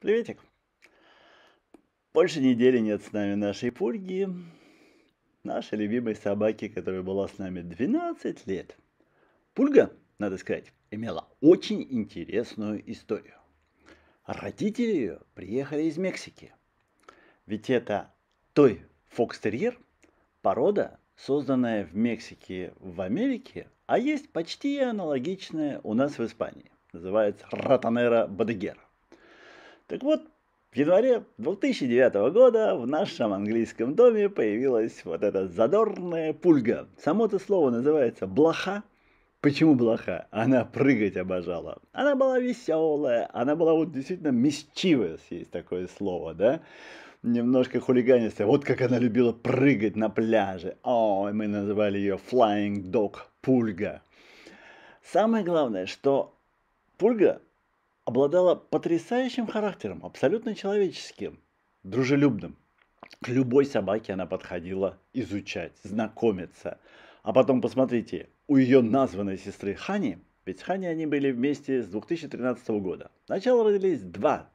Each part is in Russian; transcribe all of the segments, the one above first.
Приветик. Больше недели нет с нами нашей пульги, нашей любимой собаки, которая была с нами 12 лет. Пульга, надо сказать, имела очень интересную историю. Родители ее приехали из Мексики. Ведь это той фокстерьер, порода, созданная в Мексике в Америке, а есть почти аналогичная у нас в Испании. Называется Ротанера Бадегера. Так вот, в январе 2009 года в нашем английском доме появилась вот эта задорная пульга. Само это слово называется «блоха». Почему блоха? Она прыгать обожала. Она была веселая, она была вот действительно mischievous, есть такое слово, да? Немножко хулиганистая. Вот как она любила прыгать на пляже. О, мы называли ее Flying Dog Пульга. Самое главное, что Пульга обладала потрясающим характером, абсолютно человеческим, дружелюбным. К любой собаке она подходила изучать, знакомиться. А потом, посмотрите, у ее названной сестры Хани, ведь Хани они были вместе с 2013 года. Сначала родились два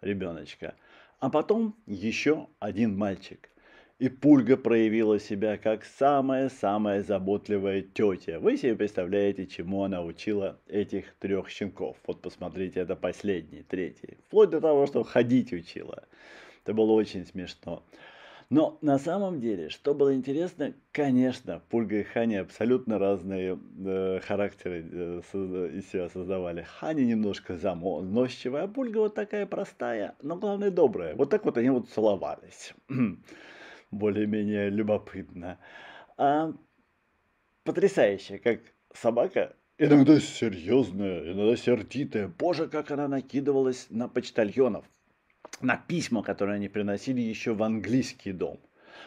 ребеночка, а потом еще один мальчик – и Пульга проявила себя как самая-самая заботливая тетя. Вы себе представляете, чему она учила этих трех щенков. Вот посмотрите, это последний, третий. Вплоть до того, что ходить учила. Это было очень смешно. Но на самом деле, что было интересно, конечно, Пульга и Хани абсолютно разные э, характеры э, созда- из себя создавали. Хани немножко заносчивая, а Пульга вот такая простая, но главное добрая. Вот так вот они вот целовались. более-менее любопытно. А потрясающе, как собака, иногда серьезная, иногда сердитая. Боже, как она накидывалась на почтальонов, на письма, которые они приносили еще в английский дом.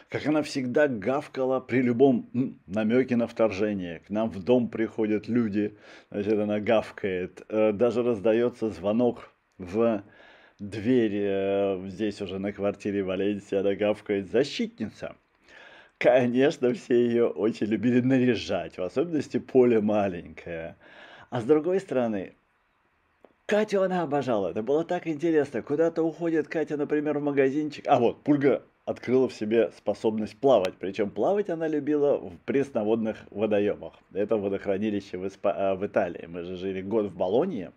Как она всегда гавкала при любом намеке на вторжение. К нам в дом приходят люди, значит, она гавкает. Э, даже раздается звонок в дверь э, здесь уже на квартире Валенсия нагавкает защитница. Конечно, все ее очень любили наряжать, в особенности поле маленькое. А с другой стороны, Катю она обожала, это было так интересно. Куда-то уходит Катя, например, в магазинчик. А вот, Пульга открыла в себе способность плавать. Причем плавать она любила в пресноводных водоемах. Это водохранилище в, Испа... Э, в Италии. Мы же жили год в Болонии.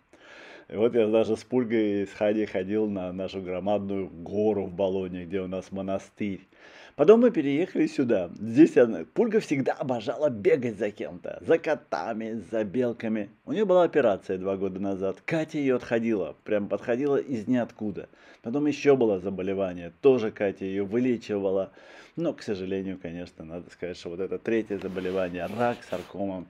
И вот я даже с Пульгой и с Хади ходил на нашу громадную гору в Болоне, где у нас монастырь. Потом мы переехали сюда. Здесь она... Пульга всегда обожала бегать за кем-то. За котами, за белками. У нее была операция два года назад. Катя ее отходила. Прям подходила из ниоткуда. Потом еще было заболевание. Тоже Катя ее вылечивала. Но, к сожалению, конечно, надо сказать, что вот это третье заболевание, рак, саркома,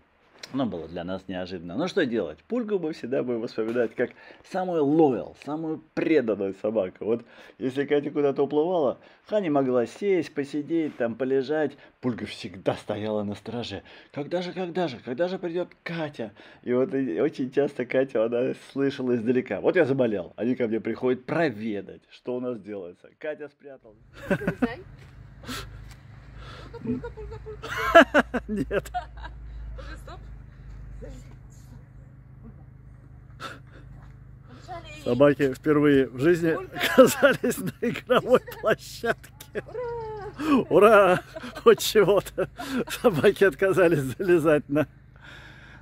оно было для нас неожиданно. Но ну что делать? Пульгу мы всегда будем воспоминать, как самую лоял, самую преданную собаку. Вот если Катя куда-то уплывала, Хани могла сесть, посидеть, там полежать. Пульга всегда стояла на страже. Когда же, когда же, когда же придет Катя? И вот и очень часто Катя, она слышала издалека. Вот я заболел. Они ко мне приходят проведать, что у нас делается. Катя спряталась. Нет. Собаки впервые в жизни оказались на игровой площадке. Ура! Ура! Хоть чего-то. Собаки отказались залезать на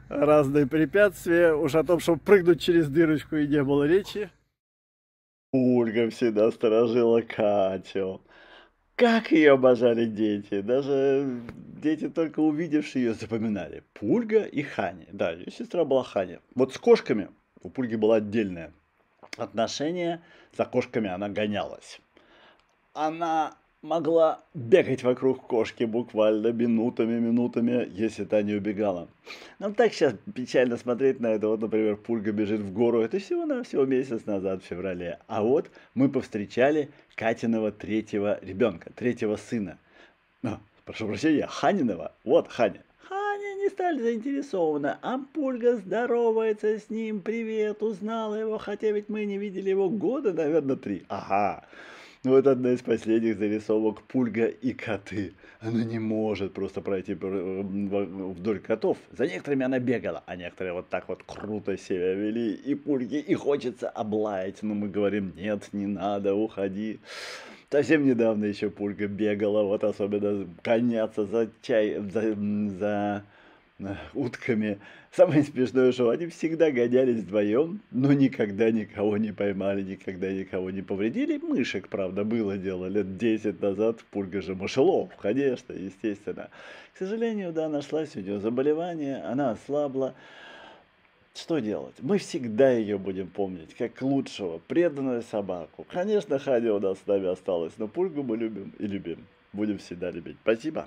разные препятствия. Уж о том, чтобы прыгнуть через дырочку и не было речи. Ольга всегда сторожила Катю. Как ее обожали дети. Даже дети, только увидевшие ее, запоминали. Пульга и Хани. Да, ее сестра была Хани. Вот с кошками у Пульги была отдельная отношения, за кошками она гонялась. Она могла бегать вокруг кошки буквально минутами, минутами, если та не убегала. Нам ну, так сейчас печально смотреть на это. Вот, например, Пульга бежит в гору. Это всего на всего месяц назад, в феврале. А вот мы повстречали Катиного третьего ребенка, третьего сына. Ну, прошу прощения, Ханиного. Вот Ханя не стали заинтересованы. Ампульга здоровается с ним, привет, узнала его, хотя ведь мы не видели его года, наверное, три. Ага. Вот одна из последних зарисовок Пульга и коты. Она не может просто пройти вдоль котов. За некоторыми она бегала, а некоторые вот так вот круто себя вели. И Пульги, и хочется облаять, но мы говорим, нет, не надо, уходи. Совсем недавно еще Пульга бегала, вот особенно гоняться за чай, за... за Э, утками. Самое смешное, что они всегда гонялись вдвоем, но никогда никого не поймали, никогда никого не повредили. Мышек, правда, было дело лет 10 назад в же мышелов, конечно, естественно. К сожалению, да, нашлась у нее заболевание, она ослабла. Что делать? Мы всегда ее будем помнить, как лучшего, преданную собаку. Конечно, Ханя у нас с нами осталась, но пульгу мы любим и любим. Будем всегда любить. Спасибо.